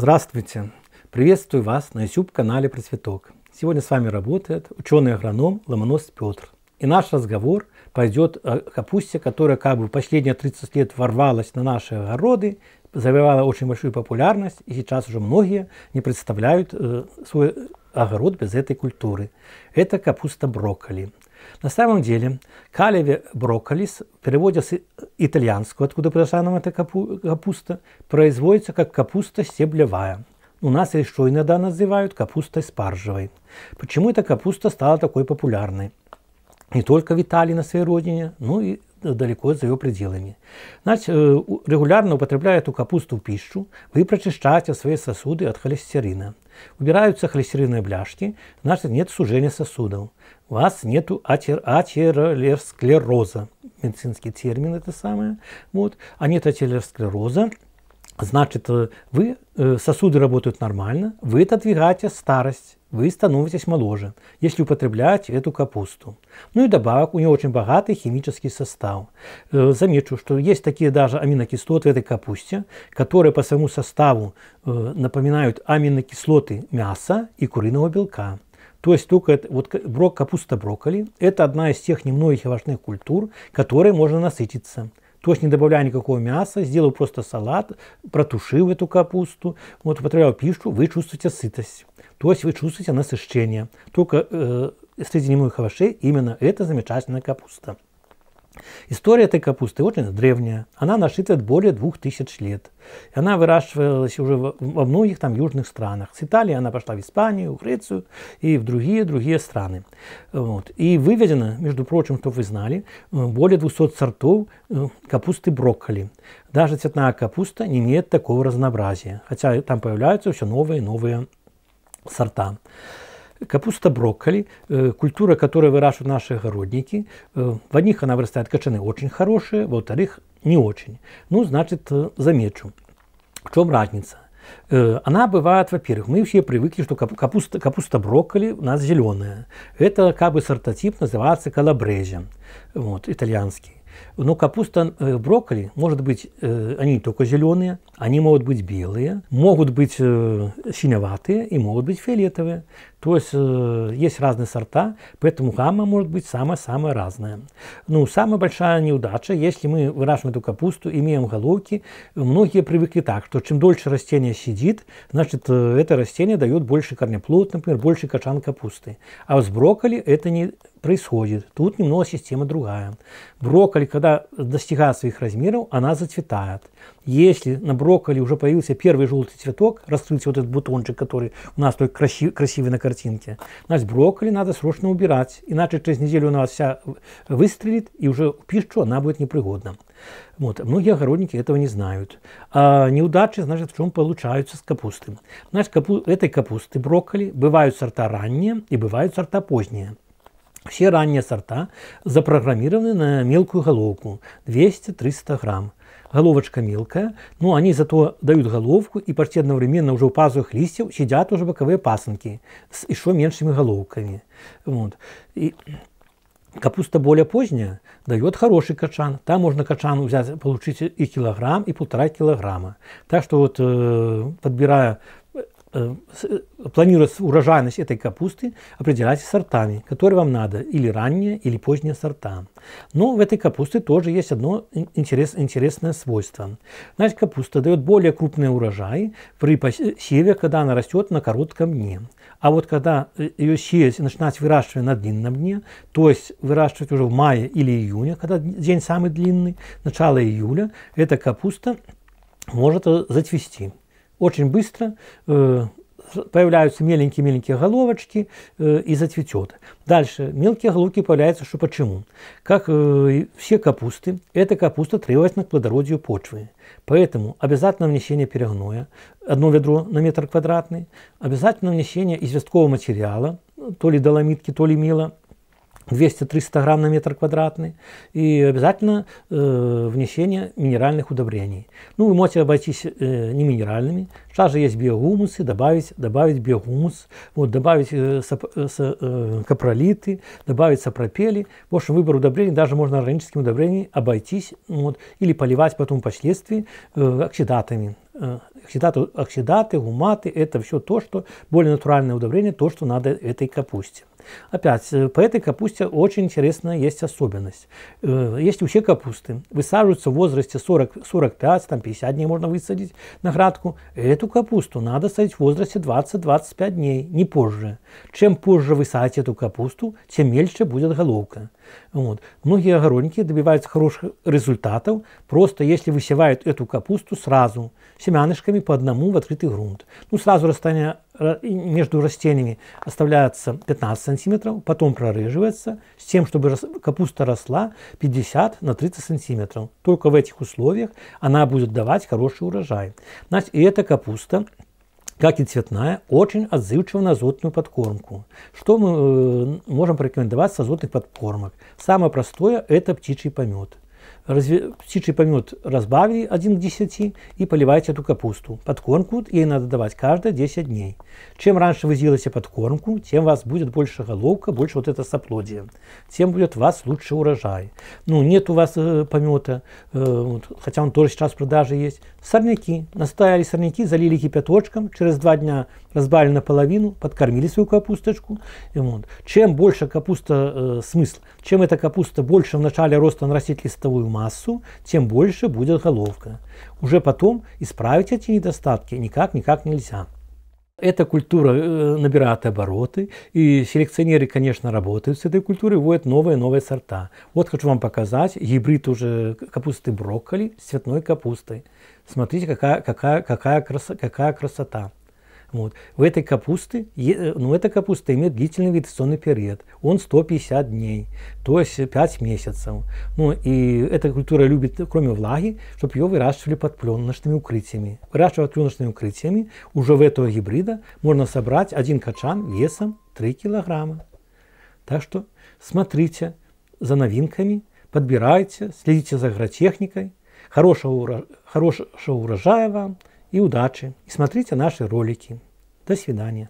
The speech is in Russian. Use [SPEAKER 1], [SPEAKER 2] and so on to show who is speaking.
[SPEAKER 1] Здравствуйте! Приветствую вас на YouTube-канале Просветок. Сегодня с вами работает ученый-агроном Ломонос Петр. И наш разговор пойдет о капусте, которая как бы последние 30 лет ворвалась на наши огороды, завоевала очень большую популярность, и сейчас уже многие не представляют э, свой огород без этой культуры. Это капуста брокколи. На самом деле калеве брокколис, в с итальянского, откуда произошла нам эта капу капуста, производится как капуста стеблевая. У нас еще иногда называют капустой спаржевой. Почему эта капуста стала такой популярной? Не только в Италии, на своей родине, но и далеко за його пределами. Значит, регулярно употребляя эту капусту в пищу, вы прочищаете свои сосуды от холестерина. Убираются холестеринные бляшки, значит нет сужения сосудов. У вас нет атер, атеросклероза, медицинский термин это самое. Вот. А нет атеросклероза, Значит, э, вы, э, сосуды работают нормально, вы отодвигаете старость, вы становитесь моложе, если употреблять эту капусту. Ну и добавок, у нее очень богатый химический состав. Э, замечу, что есть такие даже аминокислоты в этой капусте, которые по своему составу напоминают аминокислоты мяса и куриного белка. То есть только это, вот брок, капуста брокколи – это одна из тех немногих важных культур, которой можно насытиться – то есть не добавляя никакого мяса, сделаю просто салат, протушил эту капусту, вот, употреблял пищу, вы чувствуете сытость, то есть вы чувствуете насыщение. Только э, среди немых овощей именно эта замечательная капуста. История этой капусты очень древняя. Она насчитывает более двух тысяч лет. Она выращивалась уже во многих там южных странах. С Италии она пошла в Испанию, в Грецию и в другие-другие страны. Вот. И выведено, между прочим, что вы знали, э, более 200 сортов э, капусты брокколи. Даже цветная капуста не имеет такого разнообразия. Хотя там появляются все новые и новые сорта. Капуста брокколи, э, культура, которую выращивают наши огородники. Э, в одних она вырастает качаны очень хорошие, во-вторых, не очень. Ну, значит, э, замечу. В чем разница? Она бывает, во-первых, мы все привыкли, что капуста, капуста брокколи у нас зеленая. Это как бы сортотип называется калабрези, вот, итальянский. Но капуста, э, брокколи, может быть, э, они не только зеленые, они могут быть белые, могут быть э, синеватые и могут быть фиолетовые. То есть есть разные сорта, поэтому гамма может быть самая-самая разная. Ну, самая большая неудача, если мы выращиваем эту капусту, имеем головки, многие привыкли так, что чем дольше растение сидит, значит, это растение дает больше корнеплод, например, больше качан капусты. А с брокколи это не происходит. Тут немного система другая. Брокколи, когда достигает своих размеров, она зацветает. Если на брокколи уже появился первый желтый цветок, раскрылся вот этот бутончик, который у нас только красив, красивый на картинке, значит брокколи надо срочно убирать, иначе через неделю она вся выстрелит, и уже пищу она будет непригодна. Вот. Многие огородники этого не знают. А неудачи, значит, в чем получаются с капустой. Значит, капу... этой капусты брокколи бывают сорта ранние и бывают сорта поздние. Все ранние сорта запрограммированы на мелкую головку 200-300 грамм. Головочка мелкая, но ну, они зато дают головку и почти одновременно уже у пазух листьев сидят уже боковые пасынки с еще меньшими головками. Вот. И Капуста более поздняя дает хороший качан. Там можно качан взять, получить и килограмм, и полтора килограмма. Так что вот э, подбирая Э, э, планируя урожайность этой капусты, определяйте сортами, которые вам надо, или ранние, или поздние сорта. Но в этой капусте тоже есть одно интерес, интересное свойство. Значит, капуста дает более крупные урожаи при посеве, когда она растет на коротком дне. А вот когда э, ее сеять и начинать выращивать на длинном дне, то есть выращивать уже в мае или июне, когда день самый длинный, начало июля, эта капуста может зацвести очень быстро э, появляются меленькие-меленькие головочки э, и зацветет. Дальше мелкие головки появляются, что почему? Как э, все капусты, эта капуста требовательна к плодородию почвы. Поэтому обязательно внесение перегноя, одно ведро на метр квадратный, обязательно внесение известкового материала, то ли доломитки, то ли мела, 200-300 грамм на метр квадратный и обязательно э, внесение минеральных удобрений. Ну, вы можете обойтись э, не минеральными, Сейчас же есть биогумусы, добавить, добавить биогумус, вот, добавить э, сап, э, э, капролиты, добавить сапропели. В общем, выбор удобрений, даже можно органическим удобрением обойтись вот, или поливать потом впоследствии э, оксидатами э, Оксидаты, оксидаты, гуматы – это все то, что более натуральное удобрение, то, что надо этой капусте. Опять, э, по этой капусте очень интересная есть особенность. Э, есть у вообще капусты. Высаживаются в возрасте 40-45, там 50 дней можно высадить на градку. Эту капусту надо садить в возрасте 20-25 дней, не позже. Чем позже вы эту капусту, тем мельче будет головка. Вот. Многие огородники добиваются хороших результатов, просто если высевают эту капусту сразу семянышками руками по одному в открытый грунт. Ну, сразу расстояние между растениями оставляется 15 сантиметров, потом прорыживается с тем, чтобы капуста росла 50 на 30 сантиметров. Только в этих условиях она будет давать хороший урожай. Значит, и эта капуста как и цветная, очень отзывчива на азотную подкормку. Что мы э, можем порекомендовать с азотных подкормок? Самое простое – это птичий помет разве, птичий помет разбавили 1 к 10 и поливайте эту капусту. Подкормку ей надо давать каждые 10 дней. Чем раньше вы сделаете подкормку, тем у вас будет больше головка, больше вот это соплодие. Тем будет у вас лучше урожай. Ну, нет у вас э, помета, э, вот, хотя он тоже сейчас в продаже есть. Сорняки. настояли сорняки, залили кипяточком, через два дня разбавили наполовину, подкормили свою капусточку. И вот. Чем больше капуста э, смысл, чем эта капуста больше в начале роста нарастит листовую массу, массу, тем больше будет головка. Уже потом исправить эти недостатки никак-никак нельзя. Эта культура э, набирает обороты, и селекционеры, конечно, работают с этой культурой, вводят новые-новые сорта. Вот хочу вам показать гибрид уже капусты брокколи с цветной капустой. Смотрите, какая, какая, какая, краса, какая красота. Вот. В этой капусты, э, ну, эта капуста имеет длительный вегетационный период. Он 150 дней, то есть 5 месяцев. Ну, и эта культура любит, кроме влаги, чтобы ее выращивали под пленочными укрытиями. Выращивая пленочными укрытиями, уже в этого гибрида можно собрать один качан весом 3 килограмма. Так что смотрите за новинками, подбирайте, следите за агротехникой. Хорошего, хорошего урожая вам, и удачи, и смотрите наши ролики. До свидания.